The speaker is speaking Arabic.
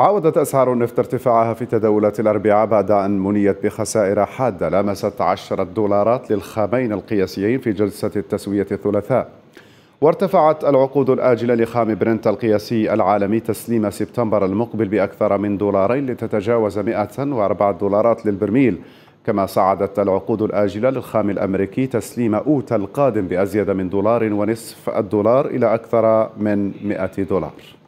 عاودت أسعار النفط ارتفاعها في تداولات الأربعاء بعد أن منيت بخسائر حادة لامست عشرة دولارات للخامين القياسيين في جلسة التسوية الثلاثاء وارتفعت العقود الآجلة لخام برنت القياسي العالمي تسليم سبتمبر المقبل بأكثر من دولارين لتتجاوز 104 دولارات للبرميل كما صعدت العقود الآجلة للخام الأمريكي تسليم أوتا القادم بأزيد من دولار ونصف الدولار إلى أكثر من 100 دولار